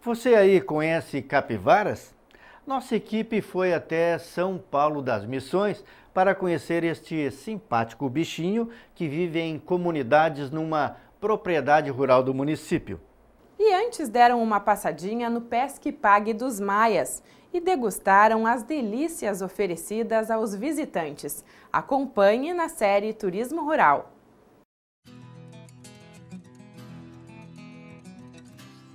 Você aí conhece capivaras? Nossa equipe foi até São Paulo das Missões para conhecer este simpático bichinho que vive em comunidades numa propriedade rural do município. E antes deram uma passadinha no Pesque Pague dos Maias e degustaram as delícias oferecidas aos visitantes. Acompanhe na série Turismo Rural.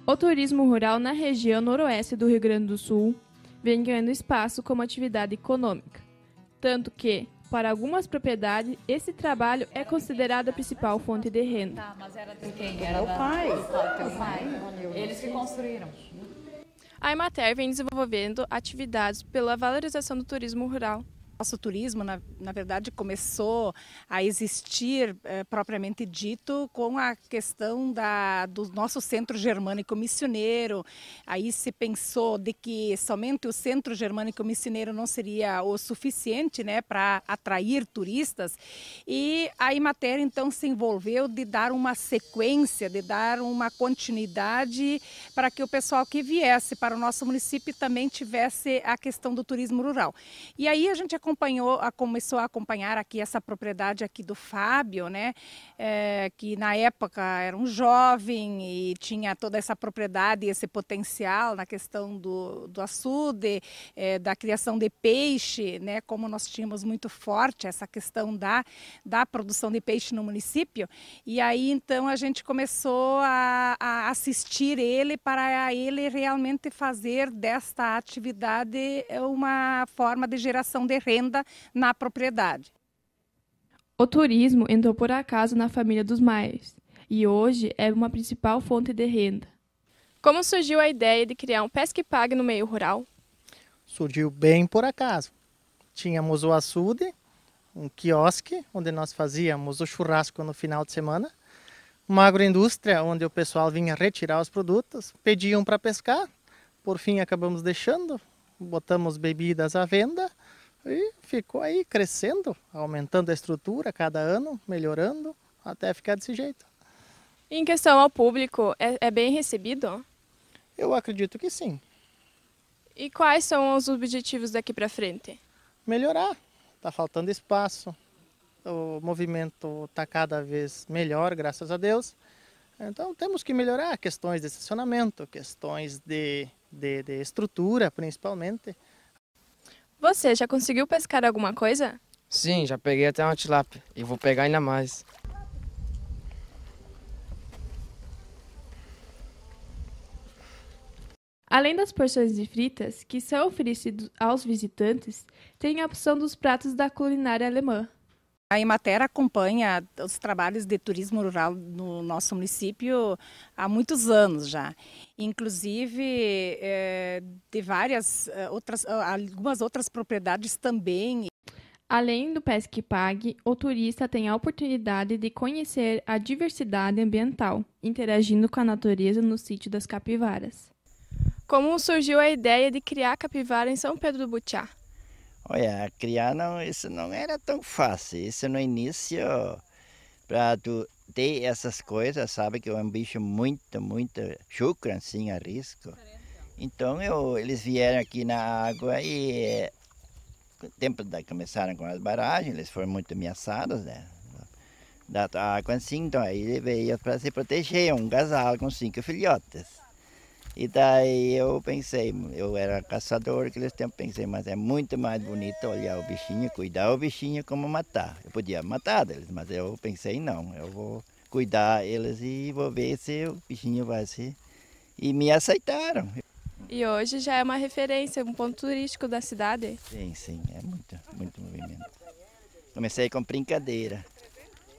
O turismo rural na região noroeste do Rio Grande do Sul vem ganhando espaço como atividade econômica, tanto que, para algumas propriedades, esse trabalho é considerado a principal fonte de renda. Tá, mas era de quem? Era o pai. teu pai. Eles que construíram. A Emater vem desenvolvendo atividades pela valorização do turismo rural turismo, na, na verdade, começou a existir eh, propriamente dito com a questão da, do nosso centro germânico missioneiro. Aí se pensou de que somente o centro germânico missioneiro não seria o suficiente né, para atrair turistas. E a Imater, então, se envolveu de dar uma sequência, de dar uma continuidade para que o pessoal que viesse para o nosso município também tivesse a questão do turismo rural. E aí a gente acompanhou acompanhou, começou a acompanhar aqui essa propriedade aqui do Fábio, né? É, que na época era um jovem e tinha toda essa propriedade e esse potencial na questão do, do açude, é, da criação de peixe, né? Como nós tínhamos muito forte essa questão da, da produção de peixe no município. E aí então a gente começou a, a assistir ele para ele realmente fazer desta atividade uma forma de geração de renda na propriedade. O turismo entrou por acaso na família dos Maiers e hoje é uma principal fonte de renda. Como surgiu a ideia de criar um pesque pague no meio rural? Surgiu bem por acaso. Tínhamos o açude, um quiosque onde nós fazíamos o churrasco no final de semana, uma agroindústria onde o pessoal vinha retirar os produtos, pediam para pescar, por fim acabamos deixando, botamos bebidas à venda e ficou aí crescendo, aumentando a estrutura cada ano, melhorando, até ficar desse jeito. em questão ao público, é, é bem recebido? Eu acredito que sim. E quais são os objetivos daqui para frente? Melhorar. Está faltando espaço. O movimento está cada vez melhor, graças a Deus. Então temos que melhorar questões de estacionamento, questões de, de, de estrutura, principalmente. Você já conseguiu pescar alguma coisa? Sim, já peguei até uma tilápia e vou pegar ainda mais. Além das porções de fritas, que são oferecidas aos visitantes, tem a opção dos pratos da culinária alemã. A Imater acompanha os trabalhos de turismo rural no nosso município há muitos anos já. Inclusive, eh, de várias eh, outras, ah, algumas outras propriedades também. Além do Pesque Pague, o turista tem a oportunidade de conhecer a diversidade ambiental, interagindo com a natureza no sítio das capivaras. Como surgiu a ideia de criar capivara em São Pedro do Butiá? Olha, criar não, isso não era tão fácil. Isso no início, para tu ter essas coisas, sabe que é um bicho muito, muito chucro, assim, a risco. Então eu, eles vieram aqui na água e o tempo da começaram com as barragens, eles foram muito ameaçados, né? Da água assim, então aí veio para se proteger, um casal com cinco filhotes. E daí eu pensei, eu era caçador naqueles tempos, pensei, mas é muito mais bonito olhar o bichinho, cuidar o bichinho como matar. Eu podia matar deles, mas eu pensei, não, eu vou cuidar eles e vou ver se o bichinho vai se... E me aceitaram. E hoje já é uma referência, um ponto turístico da cidade. Sim, sim, é muito, muito movimento. Comecei com brincadeira.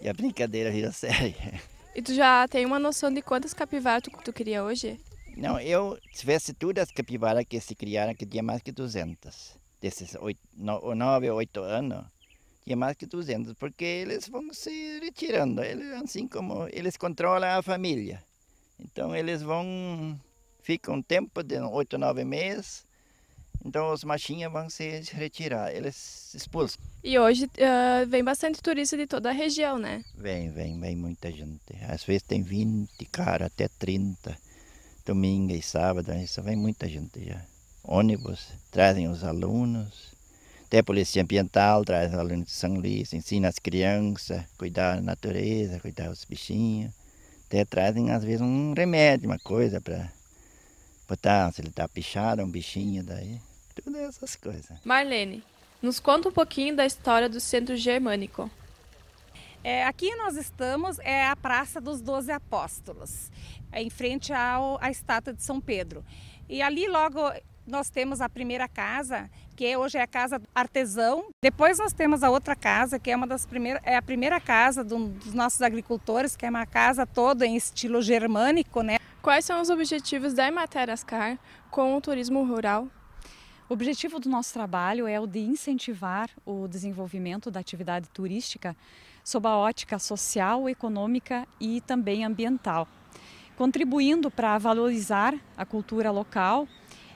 E a brincadeira vira séria. E tu já tem uma noção de quantas capivaras tu, tu queria hoje? Não, eu, tivesse todas as capivaras que se criaram, que tinha mais que 200. Desses 9 ou 8 anos, tinha mais que 200, porque eles vão se retirando. Eles, assim como eles controlam a família. Então eles vão, ficam um tempo de 8, 9 meses, então os machinhos vão se retirar, eles se expulsam. E hoje uh, vem bastante turista de toda a região, né? Vem, vem, vem muita gente. Às vezes tem 20 cara, até 30 domingo e sábado, isso vem muita gente já. Ônibus, trazem os alunos, até a Polícia Ambiental traz os alunos de São Luís, ensina as crianças a cuidar da natureza, cuidar dos bichinhos. Até trazem, às vezes, um remédio, uma coisa para botar, se ele tá pichado, um bichinho daí. Tudo essas coisas. Marlene, nos conta um pouquinho da história do Centro Germânico. É, aqui nós estamos, é a Praça dos Doze Apóstolos, é em frente ao, à estátua de São Pedro. E ali logo nós temos a primeira casa, que hoje é a casa artesão. Depois nós temos a outra casa, que é uma das primeiras, é a primeira casa do, dos nossos agricultores, que é uma casa toda em estilo germânico, né? Quais são os objetivos da Emater Ascar com o turismo rural o objetivo do nosso trabalho é o de incentivar o desenvolvimento da atividade turística sob a ótica social, econômica e também ambiental, contribuindo para valorizar a cultura local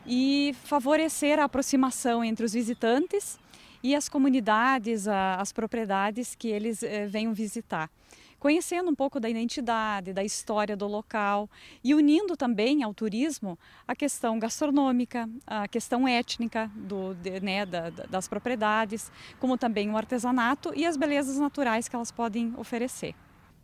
e favorecer a aproximação entre os visitantes e as comunidades, as propriedades que eles eh, venham visitar conhecendo um pouco da identidade, da história do local e unindo também ao turismo a questão gastronômica, a questão étnica do, de, né, da, das propriedades, como também o artesanato e as belezas naturais que elas podem oferecer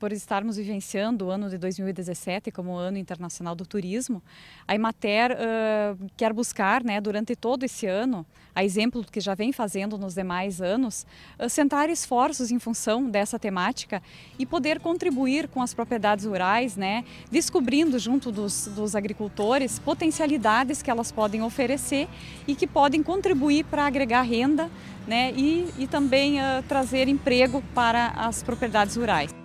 por estarmos vivenciando o ano de 2017 como ano internacional do turismo, a Imater uh, quer buscar, né, durante todo esse ano, a exemplo do que já vem fazendo nos demais anos, uh, esforços em função dessa temática e poder contribuir com as propriedades rurais, né, descobrindo junto dos, dos agricultores potencialidades que elas podem oferecer e que podem contribuir para agregar renda né, e, e também uh, trazer emprego para as propriedades rurais.